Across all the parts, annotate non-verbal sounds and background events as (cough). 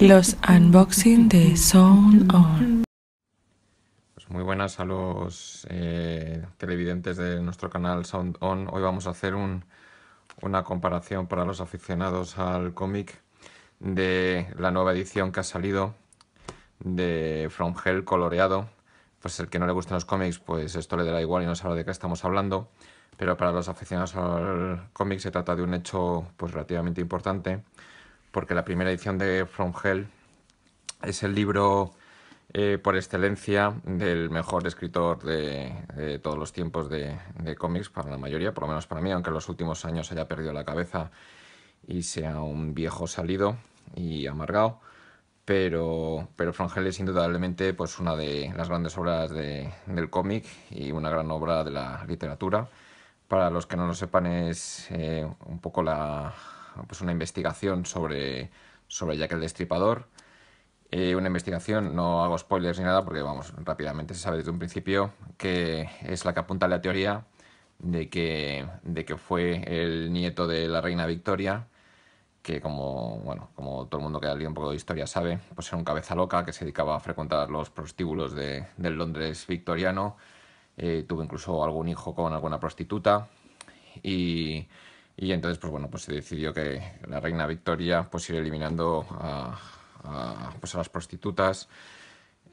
los unboxing de Sound On. Pues muy buenas a los eh, televidentes de nuestro canal Sound On. Hoy vamos a hacer un, una comparación para los aficionados al cómic de la nueva edición que ha salido de From Hell coloreado. Pues el que no le gusten los cómics, pues esto le dará igual y no sabrá de qué estamos hablando. Pero para los aficionados al cómic se trata de un hecho pues relativamente importante porque la primera edición de From Hell es el libro eh, por excelencia del mejor escritor de, todos los tiempos de, cómics, para la mayoría, por lo menos para mí, aunque en los últimos años haya perdido la cabeza y sea un viejo salido y amargado. Pero, pero Hell es indudablemente pues, una de las grandes obras del cómic y una gran obra de la literatura. Para los que no lo sepan, es eh, un poco la, pues una investigación sobre, sobre Jack el Destripador. Eh, una investigación, no hago spoilers ni nada porque vamos, rápidamente se sabe desde un principio que es la que apunta a la teoría de que, de que fue el nieto de la reina Victoria, que como, bueno, como todo el mundo que ha leído un poco de historia sabe, pues era un cabeza loca que se dedicaba a frecuentar los prostíbulos de, del Londres victoriano, eh, tuvo incluso algún hijo con alguna prostituta y y entonces, pues bueno, pues se decidió que la reina Victoria pues ir eliminando pues, a, las prostitutas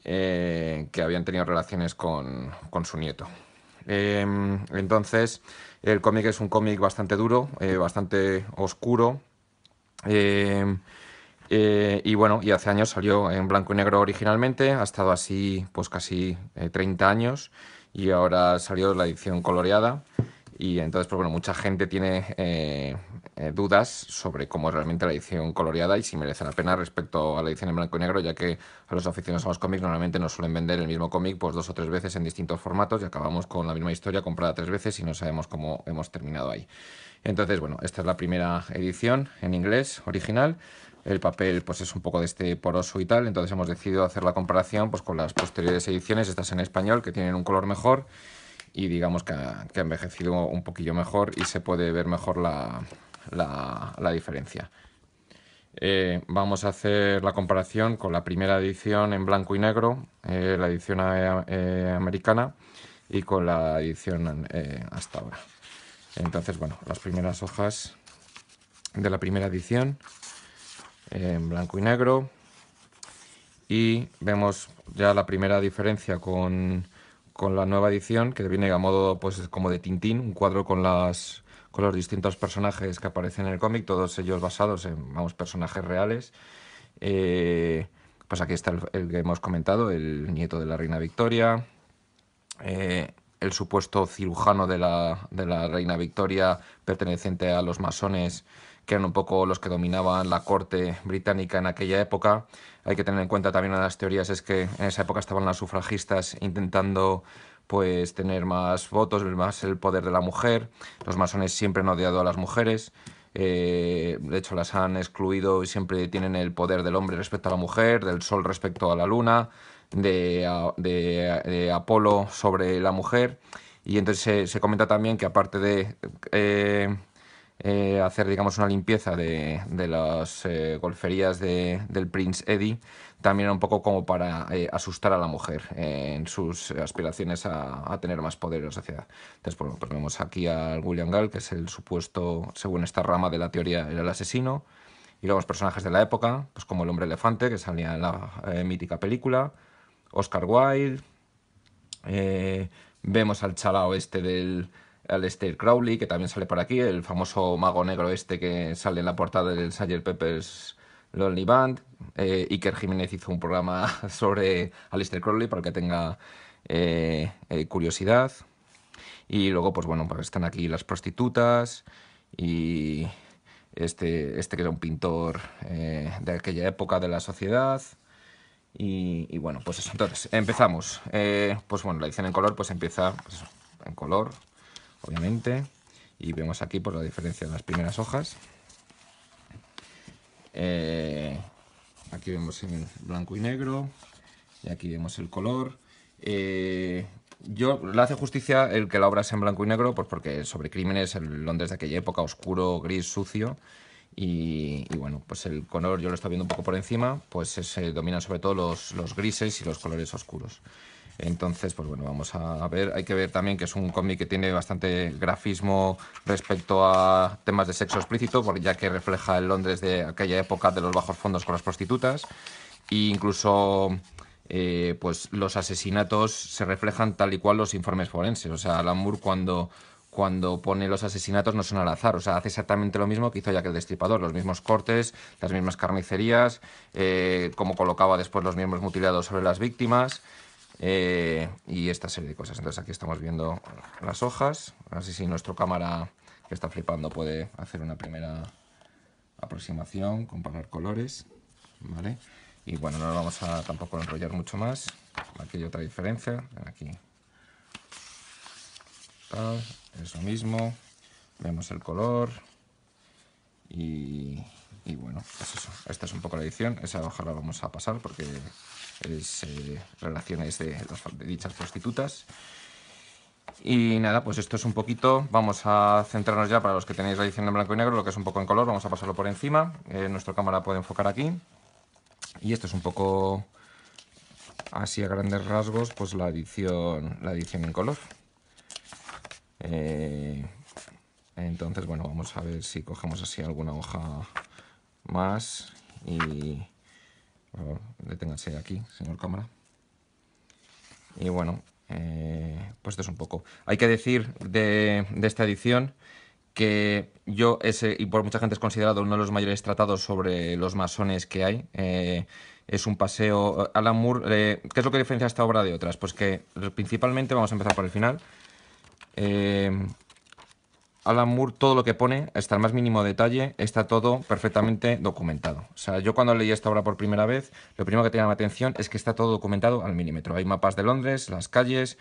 eh, que habían tenido relaciones con, su nieto. Em, entonces, el cómic es un cómic bastante duro, eh, bastante oscuro. Em, eh, y bueno, y hace años salió en blanco y negro originalmente, ha estado así pues casi 30 años y ahora salió la edición coloreada. Y entonces, pues bueno, mucha gente tiene eh, eh, dudas sobre cómo es realmente la edición coloreada y si merece la pena respecto a la edición en blanco y negro, ya que a los aficionados a los cómics normalmente nos suelen vender el mismo cómic pues dos o tres veces en distintos formatos y acabamos con la misma historia comprada tres veces y no sabemos cómo hemos terminado ahí. Entonces, bueno, esta es la primera edición en inglés original. El papel pues es un poco de este poroso y tal, entonces hemos decidido hacer la comparación pues con las posteriores ediciones, estas en español que tienen un color mejor y digamos que ha, envejecido un poquillo mejor y se puede ver mejor la, diferencia. Eh, vamos a hacer la comparación con la primera edición en blanco y negro, eh, la edición eh, americana, y con la edición hasta ahora. Entonces, bueno, las primeras hojas de la primera edición en blanco y negro. Y vemos ya la primera diferencia con, con la nueva edición, que viene a modo pues como de Tintín, un cuadro con las con los distintos personajes que aparecen en el cómic, todos ellos basados en vamos, personajes reales. Eh, pues aquí está el, que hemos comentado, el nieto de la reina Victoria, eh, el supuesto cirujano de la, de la reina Victoria perteneciente a los masones que eran un poco los que dominaban la corte británica en aquella época. Hay que tener en cuenta también una de las teorías es que en esa época estaban las sufragistas intentando pues tener más votos, más el poder de la mujer. Los masones siempre han odiado a las mujeres. Eh, de hecho, las han excluido y siempre tienen el poder del hombre respecto a la mujer, del sol respecto a la luna, de, Apolo sobre la mujer. Y entonces se, comenta también que aparte de eh, eh, hacer, digamos, una limpieza de, las eh, golferías del Prince Eddie, también un poco como para eh, asustar a la mujer en sus aspiraciones a, tener más poder en la sociedad. Entonces, bueno, pues vemos aquí al William Gall, que es el supuesto, según esta rama de la teoría, era el asesino. Y luego los personajes de la época, pues como el hombre elefante, que salía en la mítica película, Oscar Wilde. vemos al chalao este del, Aleister Crowley, que también sale por aquí, el famoso mago negro este que sale en la portada del Sayer Peppers Lonely Band. Eh, Iker Jiménez hizo un programa (laughs) sobre Aleister Crowley para que tenga eh, eh, curiosidad. Y luego, pues bueno, pues están aquí las prostitutas y este, este que era un pintor de aquella época de la sociedad. Y, bueno, pues eso. Entonces, empezamos. pues bueno, la edición en color pues empieza pues en color obviamente. Y vemos aquí por la diferencia de las primeras hojas. Eh, aquí vemos en blanco y negro. Y aquí vemos el color. Eh, yo le hace justicia el que la obra sea en blanco y negro, pues porque sobre crímenes, el Londres de aquella época, oscuro, gris, sucio. Y, bueno, pues el color, yo lo estoy viendo un poco por encima, pues se dominan sobre todo los, los grises y los colores oscuros. Entonces, pues bueno, vamos a ver. Hay que ver también que es un cómic que tiene bastante grafismo respecto a temas de sexo explícito, porque ya que refleja el Londres de aquella época de los bajos fondos con las prostitutas. E incluso eh, pues los asesinatos se reflejan tal y cual los informes forenses. O sea, Lamour cuando, cuando pone los asesinatos no son al azar. O sea, hace exactamente lo mismo que hizo que el Destripador. Los mismos cortes, las mismas carnicerías, eh, cómo colocaba después los miembros mutilados sobre las víctimas. Eh, y esta serie de cosas. Entonces aquí estamos viendo las hojas, así si nuestro cámara que está flipando puede hacer una primera aproximación, comparar colores, ¿vale? Y bueno, no lo vamos a tampoco enrollar mucho más, aquí hay otra diferencia, aquí es lo mismo, vemos el color y y bueno, pues eso. Esta es un poco la edición. Esa hoja la vamos a pasar porque es eh, relaciones de, dichas prostitutas. Y nada, pues esto es un poquito. Vamos a centrarnos ya para los que tenéis la edición en blanco y negro, lo que es un poco en color. Vamos a pasarlo por encima. Eh, nuestra cámara puede enfocar aquí. Y esto es un poco así a grandes rasgos, pues la edición, la edición en color. Eh, entonces, bueno, vamos a ver si cogemos así alguna hoja más y deténganse aquí, señor cámara. Y bueno, eh, pues esto es un poco. Hay que decir de, esta edición que yo, ese, y por mucha gente es considerado uno de los mayores tratados sobre los masones que hay. Eh, es un paseo. Eh, Alan Moore, ¿qué es lo que diferencia esta obra de otras? Pues que principalmente, vamos a empezar por el final. Alan Moore, todo lo que pone, hasta el más mínimo detalle, está todo perfectamente documentado. O sea, yo cuando leí esta obra por primera vez, lo primero que tenía la atención es que está todo documentado al milímetro. Hay mapas de Londres, las calles,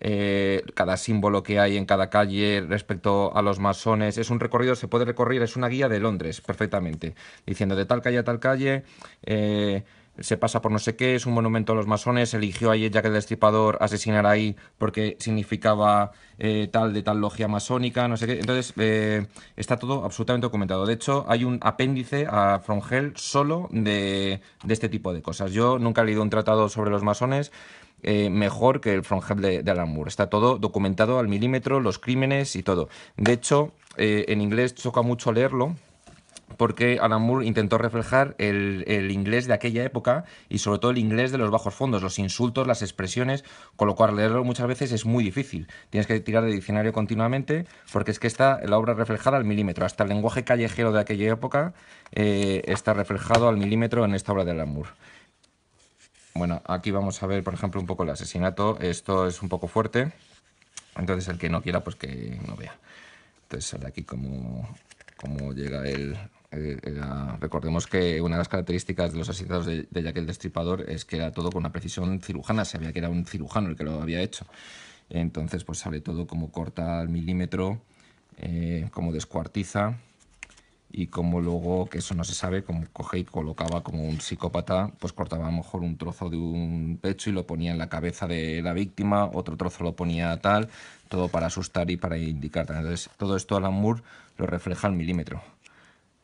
eh, cada símbolo que hay en cada calle respecto a los masones. Es un recorrido, se puede recorrer, es una guía de Londres perfectamente, diciendo de tal calle a tal calle. Eh, se pasa por no sé qué, es un monumento a los masones, eligió ayer que el Destripador asesinar ahí porque significaba eh, tal de tal logia masónica, no sé qué. Entonces, eh, está todo absolutamente documentado. De hecho, hay un apéndice a From Hell solo de, este tipo de cosas. Yo nunca he leído un tratado sobre los masones. Eh, mejor que el From de, de, Alan Moore. Está todo documentado al milímetro, los crímenes y todo. De hecho, en inglés choca mucho leerlo porque Alan Moore intentó reflejar el, inglés de aquella época y sobre todo el inglés de los bajos fondos, los insultos, las expresiones, con lo cual leerlo muchas veces es muy difícil. Tienes que tirar de diccionario continuamente porque es que está la obra reflejada al milímetro. Hasta el lenguaje callejero de aquella época eh, está reflejado al milímetro en esta obra de Alan Moore. Bueno, aquí vamos a ver, por ejemplo, un poco el asesinato. Esto es un poco fuerte. Entonces, el que no quiera, pues que no vea. Entonces, sale aquí cómo como llega el, eh, recordemos que una de las características de los asesinatos de, de Jack el Destripador es que era todo con una precisión cirujana, se sabía que era un cirujano el que lo había hecho. Entonces, pues sale todo como corta al milímetro, eh, descuartiza y como luego, que eso no se sabe, como coge y colocaba como un psicópata, pues cortaba a lo mejor un trozo de un pecho y lo ponía en la cabeza de la víctima, otro trozo lo ponía tal, todo para asustar y para indicar. Entonces, todo esto Alan Moore lo refleja al milímetro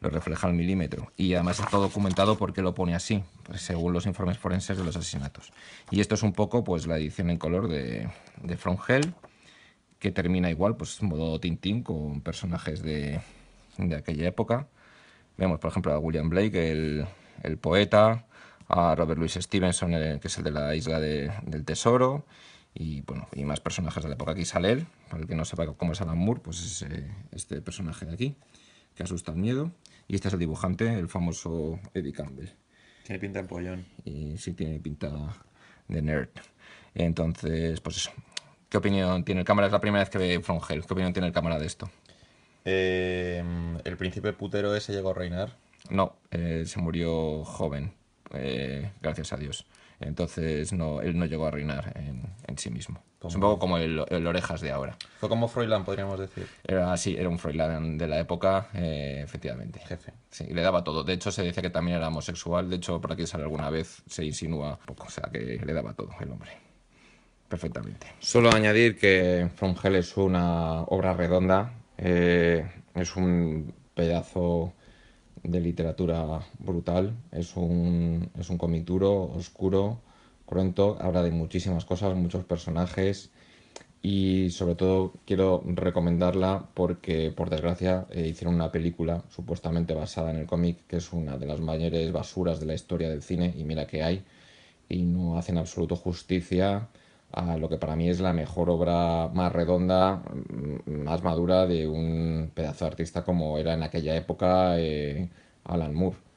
lo refleja al milímetro. Y además está documentado porque lo pone así, pues, según los informes forenses de los asesinatos. Y esto es un poco pues la edición en color de, de From Hell, que termina igual, pues modo Tintín con personajes de, aquella época. Vemos, por ejemplo, a William Blake, el, poeta, a Robert Louis Stevenson, eh, que es el de la isla del tesoro, y bueno, y más personajes de la época. Aquí sale él, para el que no sepa cómo es Alan Moore, pues es eh, este personaje de aquí, que asusta el miedo. Y este es el dibujante, el famoso Eddie Campbell. Tiene pinta de pollón. Y sí, tiene pinta de nerd. Entonces, pues eso. ¿Qué opinión tiene el cámara? Es la primera vez que ve From Hell. ¿Qué opinión tiene el cámara de esto? Eh, ¿El príncipe putero ese llegó a reinar? No, eh, se murió joven. Eh, gracias a Dios. Entonces no, él no llegó a reinar en, sí mismo. Es un poco como el, Orejas de ahora. Fue como Freudland, podríamos decir. Era así, era un Freudland de la época, eh, efectivamente. Jefe. Sí, le daba todo. De hecho, se decía que también era homosexual. De hecho, por aquí sale alguna vez, se insinúa O sea, que le daba todo el hombre. Perfectamente. Solo añadir que From Hell es una obra redonda. Eh, es un pedazo de literatura brutal. Es un, es un cómic duro, oscuro, cruento, habla de muchísimas cosas, muchos personajes y sobre todo quiero recomendarla porque por desgracia eh, hicieron una película supuestamente basada en el cómic que es una de las mayores basuras de la historia del cine y mira que hay y no hacen absoluto justicia a lo que para mí es la mejor obra más redonda, mm, más madura de un pedazo artista como era en aquella época eh, Alan Moore.